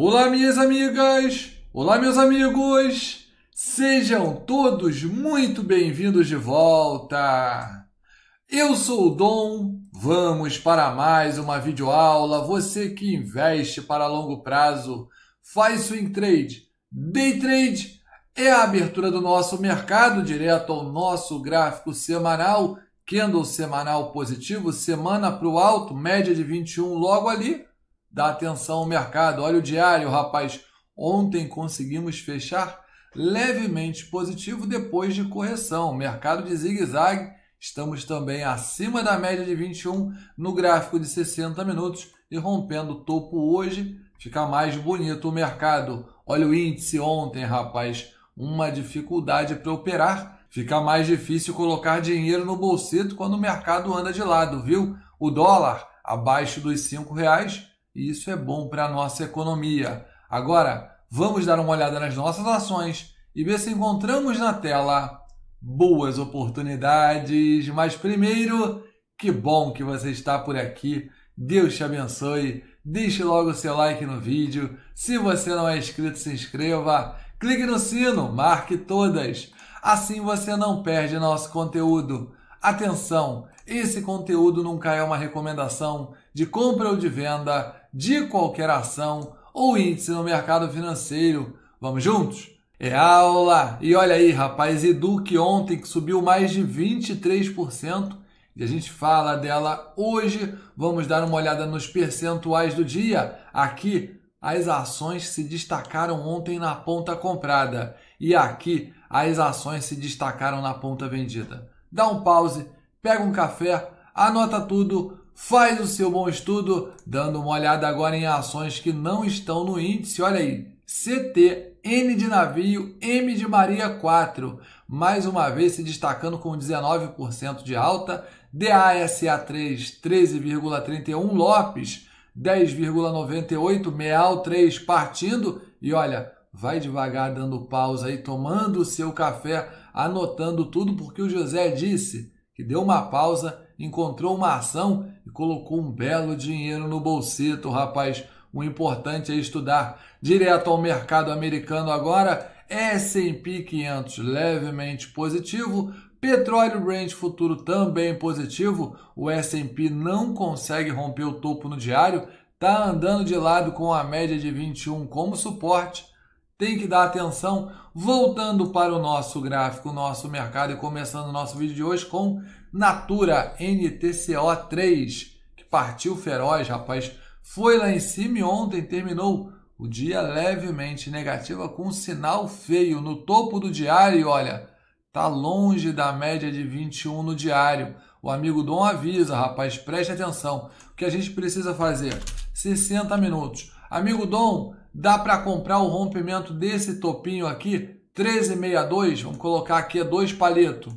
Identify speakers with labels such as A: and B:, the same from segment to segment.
A: Olá, minhas amigas! Olá, meus amigos! Sejam todos muito bem-vindos de volta! Eu sou o Dom, vamos para mais uma videoaula. Você que investe para longo prazo, faz swing trade, day trade, é a abertura do nosso mercado direto ao nosso gráfico semanal, candle semanal positivo, semana para o alto, média de 21 logo ali, Dá atenção ao mercado. Olha o diário, rapaz. Ontem conseguimos fechar levemente positivo depois de correção. Mercado de zigue-zague. Estamos também acima da média de 21 no gráfico de 60 minutos e rompendo o topo hoje. Fica mais bonito o mercado. Olha o índice ontem, rapaz. Uma dificuldade para operar. Fica mais difícil colocar dinheiro no bolseto quando o mercado anda de lado, viu? O dólar abaixo dos cinco reais e isso é bom para a nossa economia. Agora, vamos dar uma olhada nas nossas ações e ver se encontramos na tela boas oportunidades. Mas primeiro, que bom que você está por aqui. Deus te abençoe. Deixe logo seu like no vídeo. Se você não é inscrito, se inscreva. Clique no sino, marque todas. Assim você não perde nosso conteúdo. Atenção, esse conteúdo nunca é uma recomendação de compra ou de venda de qualquer ação ou índice no mercado financeiro. Vamos juntos? É aula! E olha aí, rapaz, Eduque ontem que subiu mais de 23% e a gente fala dela hoje. Vamos dar uma olhada nos percentuais do dia. Aqui, as ações se destacaram ontem na ponta comprada e aqui, as ações se destacaram na ponta vendida. Dá um pause, pega um café, anota tudo Faz o seu bom estudo, dando uma olhada agora em ações que não estão no índice. Olha aí, CT, N de navio, M de Maria 4, mais uma vez se destacando com 19% de alta. DASA3, 13,31. Lopes, 10,98. Meal 3 partindo. E olha, vai devagar dando pausa aí, tomando o seu café, anotando tudo, porque o José disse que deu uma pausa encontrou uma ação e colocou um belo dinheiro no bolsito, rapaz. O importante é estudar. Direto ao mercado americano agora, S&P 500 levemente positivo, petróleo Brent futuro também positivo. O S&P não consegue romper o topo no diário, tá andando de lado com a média de 21 como suporte tem que dar atenção. Voltando para o nosso gráfico, nosso mercado e começando o nosso vídeo de hoje com Natura NTCO3, que partiu feroz, rapaz. Foi lá em cima e ontem terminou o dia levemente negativa com um sinal feio no topo do diário, olha. Tá longe da média de 21 no diário. O amigo Dom avisa, rapaz, preste atenção. O que a gente precisa fazer? 60 minutos. Amigo Dom, dá para comprar o rompimento desse topinho aqui, 13,62, vamos colocar aqui é dois palitos.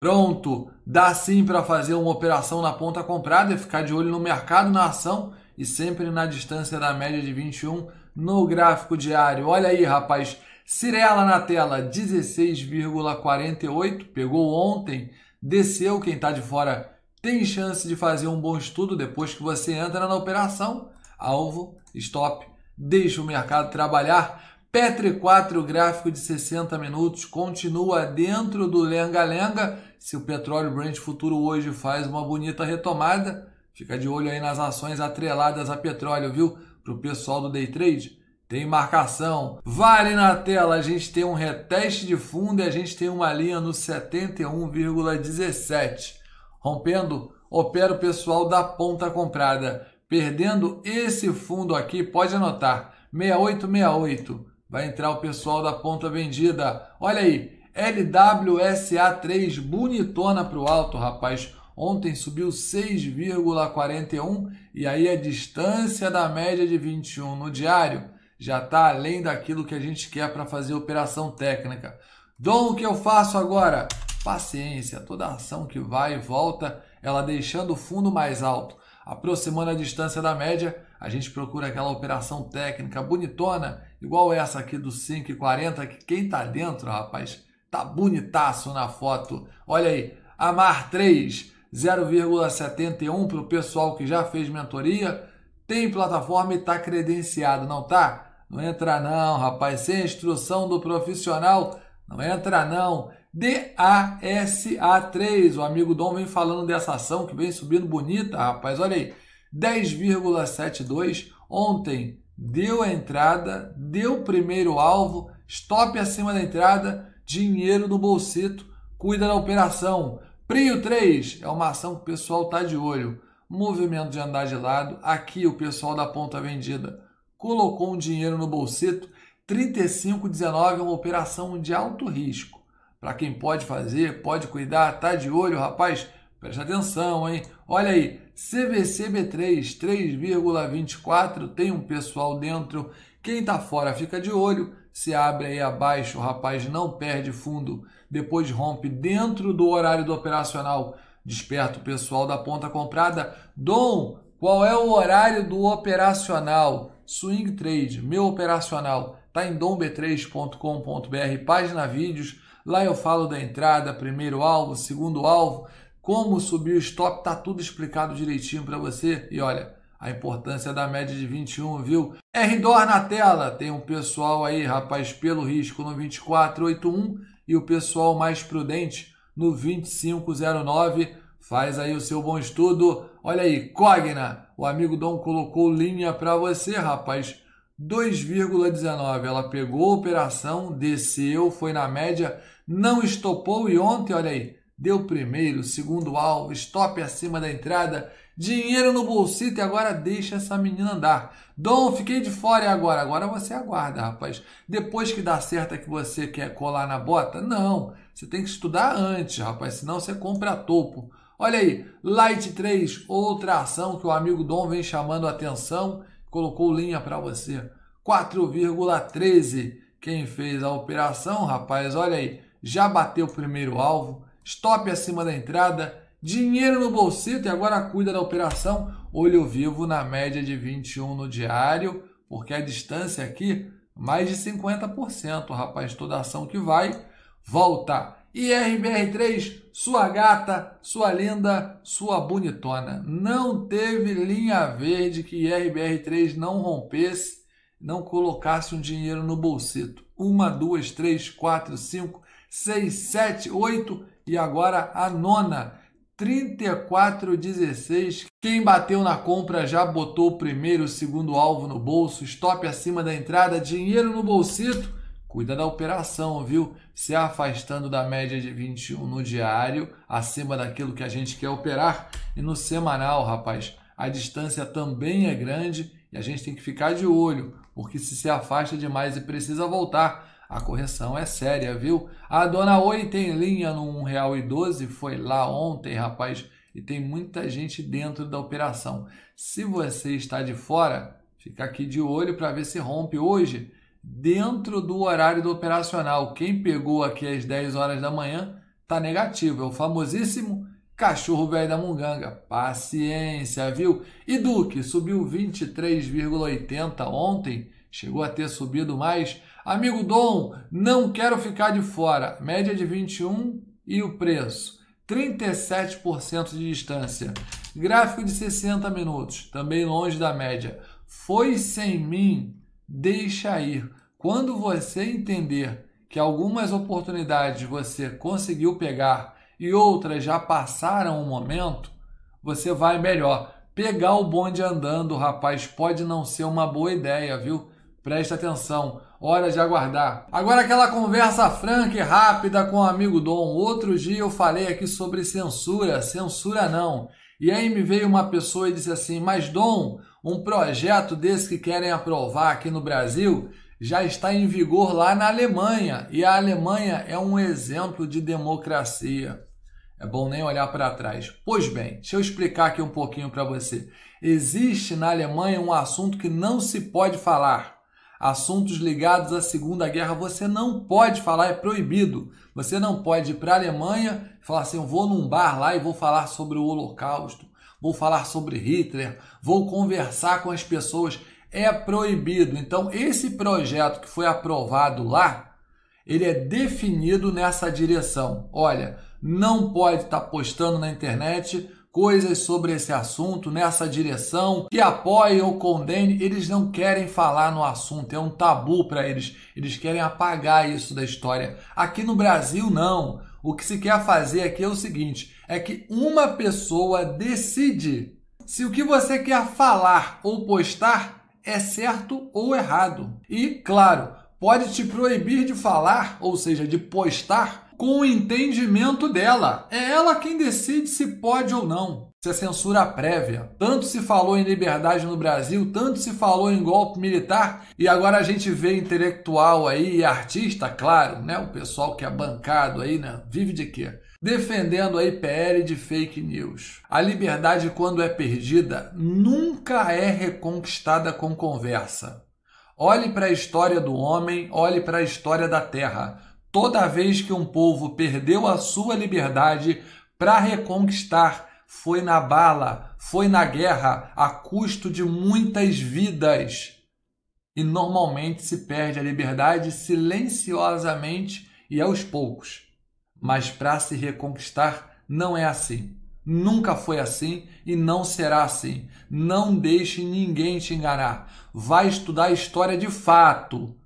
A: Pronto, dá sim para fazer uma operação na ponta comprada e ficar de olho no mercado, na ação e sempre na distância da média de 21 no gráfico diário. Olha aí, rapaz, Cirela na tela, 16,48, pegou ontem, desceu, quem está de fora tem chance de fazer um bom estudo depois que você entra na operação alvo, stop, deixa o mercado trabalhar. Petri 4, gráfico de 60 minutos, continua dentro do lenga-lenga. Se o petróleo Brent futuro hoje faz uma bonita retomada, fica de olho aí nas ações atreladas a petróleo, viu? Para o pessoal do day trade. Tem marcação. Vale na tela, a gente tem um reteste de fundo e a gente tem uma linha no 71,17. Rompendo, opera o pessoal da ponta comprada perdendo esse fundo aqui, pode anotar, 6868. Vai entrar o pessoal da ponta vendida. Olha aí, LWSA3, bonitona para o alto, rapaz. Ontem subiu 6,41 e aí a distância da média de 21 no diário já está além daquilo que a gente quer para fazer operação técnica. Dom, o que eu faço agora? Paciência, toda ação que vai e volta, ela deixando o fundo mais alto aproximando a distância da média, a gente procura aquela operação técnica bonitona, igual essa aqui do 5,40, que quem tá dentro, rapaz, tá bonitaço na foto. Olha aí, Amar 3, 0,71 para o pessoal que já fez mentoria, tem plataforma e tá credenciado, não tá? Não entra não, rapaz, sem instrução do profissional, não entra não. DASA3. O amigo Dom vem falando dessa ação que vem subindo bonita, rapaz. Olha aí, 10,72 ontem deu a entrada, deu o primeiro alvo, stop acima da entrada, dinheiro no bolsito, cuida da operação. Prio 3 é uma ação que o pessoal está de olho. Movimento de andar de lado. Aqui o pessoal da ponta vendida colocou um dinheiro no bolsito. 35,19 é uma operação de alto risco para quem pode fazer, pode cuidar, tá de olho, rapaz. Presta atenção, hein? Olha aí, CVCB3, 3,24, tem um pessoal dentro. Quem tá fora fica de olho. Se abre aí abaixo, rapaz não perde fundo. Depois rompe dentro do horário do operacional. Desperta o pessoal da ponta comprada. Dom, qual é o horário do operacional? Swing Trade, meu operacional. Tá em domb3.com.br, página vídeos Lá eu falo da entrada, primeiro alvo, segundo alvo, como subir o stop, tá tudo explicado direitinho para você. E olha, a importância da média de 21, viu? RDOR na tela, tem um pessoal aí, rapaz, pelo risco no 2481 e o pessoal mais prudente no 2509. Faz aí o seu bom estudo. Olha aí, Cogna, o amigo Dom colocou linha para você, rapaz. 2,19. Ela pegou a operação, desceu, foi na média não estopou e ontem, olha aí, deu primeiro, segundo alvo, stop acima da entrada, dinheiro no bolsito e agora deixa essa menina andar. Dom, fiquei de fora e agora? Agora você aguarda, rapaz. Depois que dá certa é que você quer colar na bota? Não, você tem que estudar antes, rapaz, senão você compra topo. Olha aí, Light 3, outra ação que o amigo Dom vem chamando a atenção, colocou linha para você. 4,13. Quem fez a operação, rapaz, olha aí, já bateu o primeiro alvo, stop acima da entrada, dinheiro no bolsito e agora cuida da operação. Olho vivo na média de 21 no diário, porque a distância aqui mais de 50%, rapaz, toda ação que vai, volta. E RBR3, sua gata, sua linda, sua bonitona. Não teve linha verde que RBR3 não rompesse, não colocasse um dinheiro no bolsito. Uma, duas, três, quatro, cinco, 6, 7, 8 e agora a nona. 34,16. Quem bateu na compra já botou o primeiro, o segundo alvo no bolso, stop acima da entrada, dinheiro no bolsito. Cuida da operação, viu? Se afastando da média de 21 no diário, acima daquilo que a gente quer operar. E no semanal, rapaz, a distância também é grande e a gente tem que ficar de olho, porque se se afasta demais e precisa voltar, a correção é séria, viu? A dona Oi tem linha no R$1,12, foi lá ontem, rapaz, e tem muita gente dentro da operação. Se você está de fora, fica aqui de olho para ver se rompe hoje dentro do horário do operacional. Quem pegou aqui às 10 horas da manhã tá negativo, é o famosíssimo cachorro velho da Munganga. Paciência, viu? E Duque subiu 23,80 ontem, chegou a ter subido mais. Amigo Dom, não quero ficar de fora. Média de 21 e o preço. 37% de distância. Gráfico de 60 minutos, também longe da média. Foi sem mim, deixa ir. Quando você entender que algumas oportunidades você conseguiu pegar e outras já passaram o momento, você vai melhor. Pegar o bonde andando, rapaz, pode não ser uma boa ideia, viu? Presta atenção, hora de aguardar. Agora aquela conversa franca e rápida com o amigo Dom. Outro dia eu falei aqui sobre censura, censura não. E aí me veio uma pessoa e disse assim: "Mas Dom, um projeto desse que querem aprovar aqui no Brasil já está em vigor lá na Alemanha, e a Alemanha é um exemplo de democracia. É bom nem olhar para trás. Pois bem, deixa eu explicar aqui um pouquinho para você. Existe na Alemanha um assunto que não se pode falar assuntos ligados à Segunda Guerra, você não pode falar, é proibido. Você não pode ir para a Alemanha e falar assim: eu vou num bar lá e vou falar sobre o Holocausto, vou falar sobre Hitler, vou conversar com as pessoas. É proibido. Então, esse projeto que foi aprovado lá, ele é definido nessa direção. Olha, não pode estar tá postando na internet coisas sobre esse assunto, nessa direção, que apoiem ou condenem, eles não querem falar no assunto, é um tabu para eles. Eles querem apagar isso da história. Aqui no Brasil, não. O que se quer fazer aqui é o seguinte: é que uma pessoa decide se o que você quer falar ou postar é certo ou errado. E, claro, pode te proibir de falar, ou seja, de postar com o entendimento dela. É ela quem decide se pode ou não. Se é censura prévia. Tanto se falou em liberdade no Brasil, tanto se falou em golpe militar, e agora a gente vê intelectual aí e artista, claro, né? O pessoal que é bancado aí, né? Vive de quê? defendendo a IPL de fake news. A liberdade, quando é perdida, nunca é reconquistada com conversa. Olhe para a história do homem, olhe para a história da terra. Toda vez que um povo perdeu a sua liberdade para reconquistar, foi na bala, foi na guerra, a custo de muitas vidas. E normalmente se perde a liberdade silenciosamente e aos poucos. Mas para se reconquistar não é assim. Nunca foi assim e não será assim. Não deixe ninguém te enganar. Vai estudar a história de fato.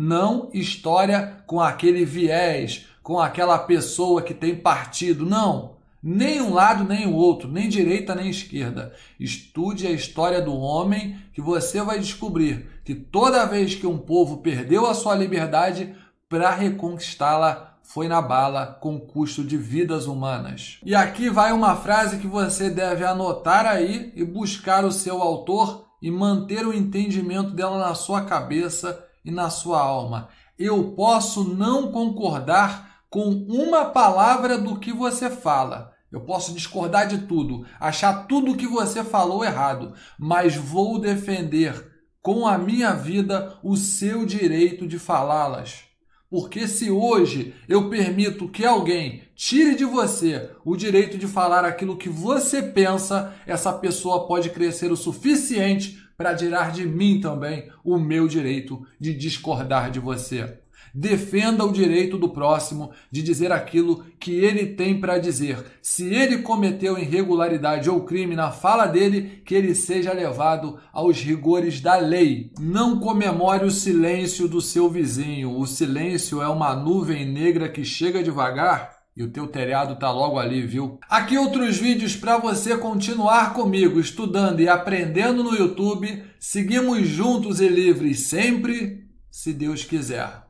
A: Não história com aquele viés, com aquela pessoa que tem partido. Não. Nem um lado, nem o outro, nem direita, nem esquerda. Estude a história do homem, que você vai descobrir que toda vez que um povo perdeu a sua liberdade, para reconquistá-la foi na bala, com custo de vidas humanas. E aqui vai uma frase que você deve anotar aí e buscar o seu autor e manter o entendimento dela na sua cabeça e na sua alma. Eu posso não concordar com uma palavra do que você fala. Eu posso discordar de tudo, achar tudo o que você falou errado, mas vou defender com a minha vida o seu direito de falá-las. Porque se hoje eu permito que alguém tire de você o direito de falar aquilo que você pensa, essa pessoa pode crescer o suficiente para tirar de mim também o meu direito de discordar de você. Defenda o direito do próximo de dizer aquilo que ele tem para dizer. Se ele cometeu irregularidade ou crime na fala dele, que ele seja levado aos rigores da lei. Não comemore o silêncio do seu vizinho. O silêncio é uma nuvem negra que chega devagar e o teu telhado tá logo ali, viu? Aqui outros vídeos para você continuar comigo estudando e aprendendo no YouTube. Seguimos juntos e livres sempre, se Deus quiser.